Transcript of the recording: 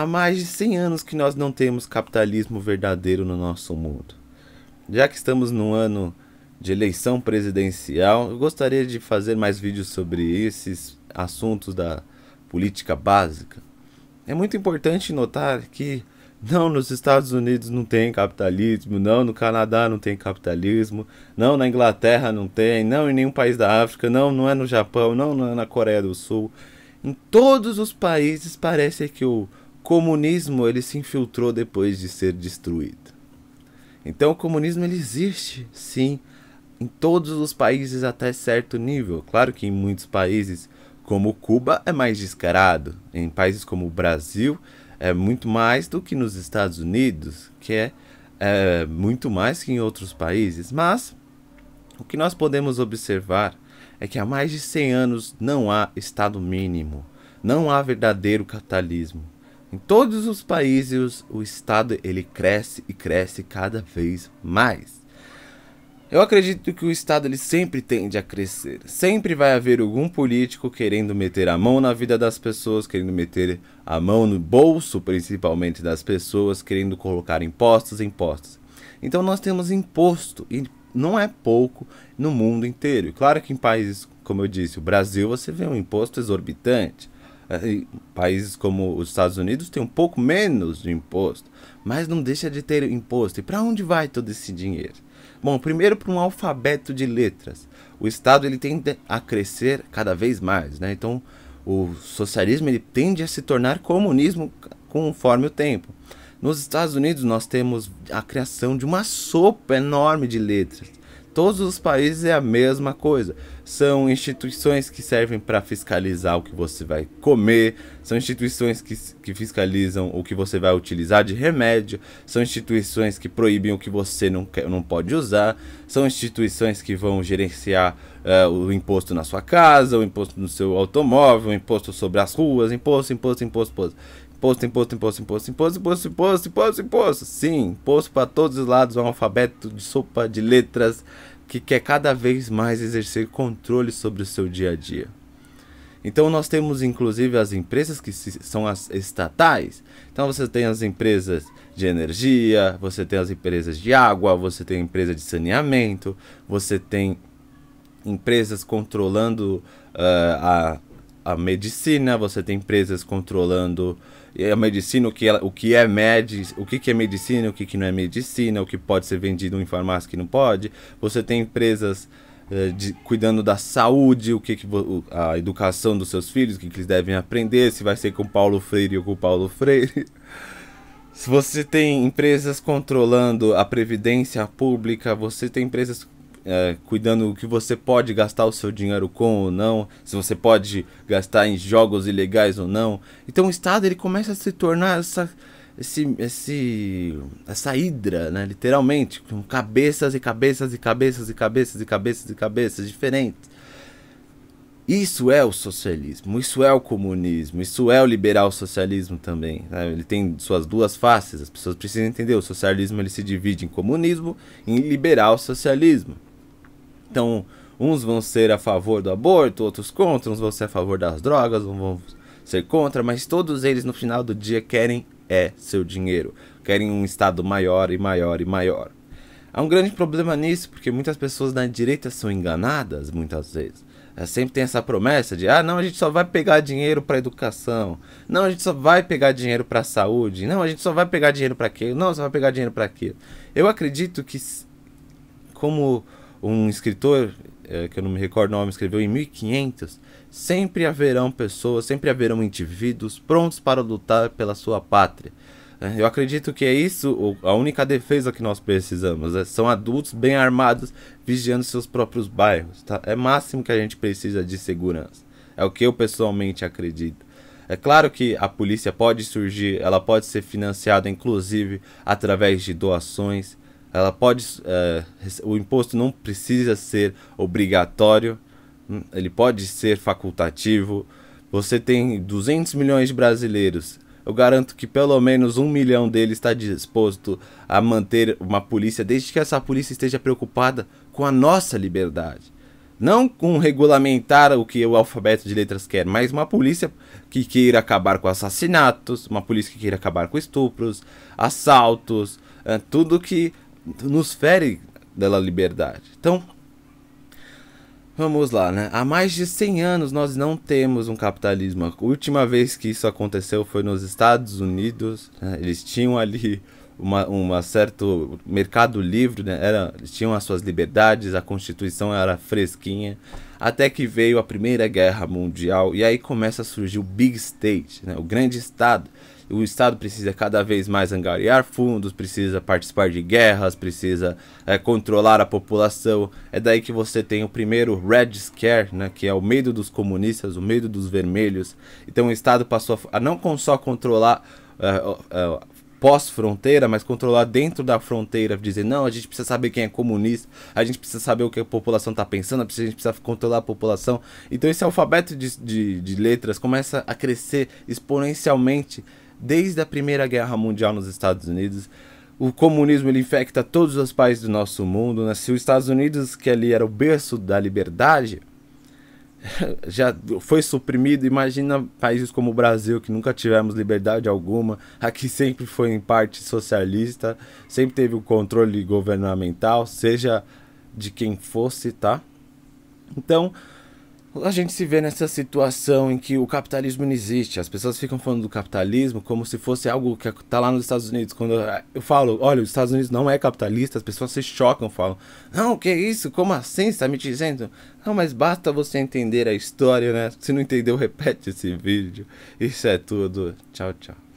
Há mais de 100 anos que nós não temos capitalismo verdadeiro no nosso mundo. Já que estamos no ano de eleição presidencial, eu gostaria de fazer mais vídeos sobre esses assuntos da política básica. É muito importante notar que não, nos Estados Unidos não tem capitalismo, não, no Canadá não tem capitalismo, não, na Inglaterra não tem, não, em nenhum país da África, não, não é no Japão, não, não é na Coreia do Sul. Em todos os países parece que o comunismo ele se infiltrou depois de ser destruído. Então o comunismo ele existe, sim, em todos os países até certo nível. Claro que em muitos países como Cuba é mais descarado, em países como o Brasil é muito mais do que nos Estados Unidos, que é, é muito mais que em outros países. Mas o que nós podemos observar é que há mais de 100 anos não há Estado mínimo, não há verdadeiro capitalismo. Em todos os países, o Estado ele cresce e cresce cada vez mais. Eu acredito que o Estado ele sempre tende a crescer. Sempre vai haver algum político querendo meter a mão na vida das pessoas, querendo meter a mão no bolso, principalmente das pessoas, querendo colocar impostos, impostos. Então nós temos imposto e não é pouco no mundo inteiro. Claro que em países, como eu disse, o Brasil, você vê um imposto exorbitante. É, países como os Estados Unidos têm um pouco menos de imposto, mas não deixa de ter imposto. E para onde vai todo esse dinheiro? Bom, primeiro para um alfabeto de letras. O Estado ele tende a crescer cada vez mais, né? Então, o socialismo ele tende a se tornar comunismo conforme o tempo. Nos Estados Unidos nós temos a criação de uma sopa enorme de letras todos os países é a mesma coisa. São instituições que servem para fiscalizar o que você vai comer, são instituições que, que fiscalizam o que você vai utilizar de remédio, são instituições que proíbem o que você não, quer, não pode usar, são instituições que vão gerenciar uh, o imposto na sua casa, o imposto no seu automóvel, o imposto sobre as ruas, imposto, imposto, imposto, imposto imposto, imposto, imposto, imposto, imposto, imposto, imposto, imposto, imposto. Sim, imposto para todos os lados, um alfabeto de sopa de letras que quer cada vez mais exercer controle sobre o seu dia a dia. Então nós temos inclusive as empresas que são as estatais. Então você tem as empresas de energia, você tem as empresas de água, você tem a empresa de saneamento, você tem empresas controlando uh, a a medicina, você tem empresas controlando a medicina, o que, ela, o que é med, o que, que é medicina, o que, que não é medicina, o que pode ser vendido em farmácia que não pode. Você tem empresas eh, de, cuidando da saúde, o que, que a educação dos seus filhos, o que, que eles devem aprender, se vai ser com Paulo Freire ou com Paulo Freire. Se você tem empresas controlando a previdência pública, você tem empresas é, cuidando o que você pode gastar o seu dinheiro com ou não, se você pode gastar em jogos ilegais ou não. Então o Estado ele começa a se tornar essa, esse, esse, essa hidra, né? literalmente, com cabeças e cabeças e cabeças e cabeças e cabeças e cabeças diferentes. Isso é o socialismo, isso é o comunismo, isso é o liberal socialismo também. Né? Ele tem suas duas faces, as pessoas precisam entender. O socialismo ele se divide em comunismo e em liberal socialismo. Então, uns vão ser a favor do aborto, outros contra, uns vão ser a favor das drogas, uns vão ser contra, mas todos eles no final do dia querem é seu dinheiro, querem um estado maior e maior e maior. Há um grande problema nisso, porque muitas pessoas da direita são enganadas muitas vezes. É, sempre tem essa promessa de: ah, não, a gente só vai pegar dinheiro para educação. Não, a gente só vai pegar dinheiro para saúde. Não, a gente só vai pegar dinheiro para quê, Não, só vai pegar dinheiro para aquilo. Eu acredito que como um escritor, é, que eu não me recordo o nome, escreveu em 1500, sempre haverão pessoas, sempre haverão indivíduos prontos para lutar pela sua pátria. Eh, eu acredito que é isso a única defesa que nós precisamos. Né? São adultos bem armados vigiando seus próprios bairros. Tá? É máximo que a gente precisa de segurança. É o que eu pessoalmente acredito. É claro que a polícia pode surgir, ela pode ser financiada inclusive através de doações, ela pode é, o imposto não precisa ser obrigatório hum, ele pode ser facultativo você tem 200 milhões de brasileiros eu garanto que pelo menos um milhão deles está disposto a manter uma polícia desde que essa polícia esteja preocupada com a nossa liberdade não com regulamentar o que o alfabeto de letras quer, mas uma polícia que queira acabar com assassinatos, uma polícia que queira acabar com estupros, assaltos, é, tudo que nos fere dela liberdade. Então, vamos lá, né? Há mais de 100 anos nós não temos um capitalismo. A última vez que isso aconteceu foi nos Estados Unidos. Né? Eles tinham ali uma, uma certo mercado livre, né? Era, tinham as suas liberdades, a Constituição era fresquinha, até que veio a Primeira Guerra Mundial e aí começa a surgir o Big State, né? o grande Estado. O Estado precisa cada vez mais angariar fundos, precisa participar de guerras, precisa é, controlar a população. É daí que você tem o primeiro Red Scare, né? que é o medo dos comunistas, o medo dos vermelhos. Então o Estado passou a não só controlar uh, uh, pós-fronteira, mas controlar dentro da fronteira, dizer, não, a gente precisa saber quem é comunista, a gente precisa saber o que a população está pensando, a gente precisa controlar a população. Então esse alfabeto de, de, de letras começa a crescer exponencialmente desde a Primeira Guerra Mundial nos Estados Unidos. O comunismo ele infecta todos os países do nosso mundo. Né? Se os Estados Unidos, que ali era o berço da liberdade, já foi suprimido. Imagina países como o Brasil, que nunca tivemos liberdade alguma, aqui sempre foi em parte socialista, sempre teve o controle governamental, seja de quem fosse, tá? Então, a gente se vê nessa situação em que o capitalismo não existe. As pessoas ficam falando do capitalismo como se fosse algo que está lá nos Estados Unidos. Quando ah, eu falo, olha, os Estados Unidos não é capitalista, as pessoas se chocam, falam, não, que isso? Como assim? Você está me dizendo? Não, mas basta você entender a história, né? Se não entendeu, repete esse vídeo. Isso é tudo. Tchau, tchau.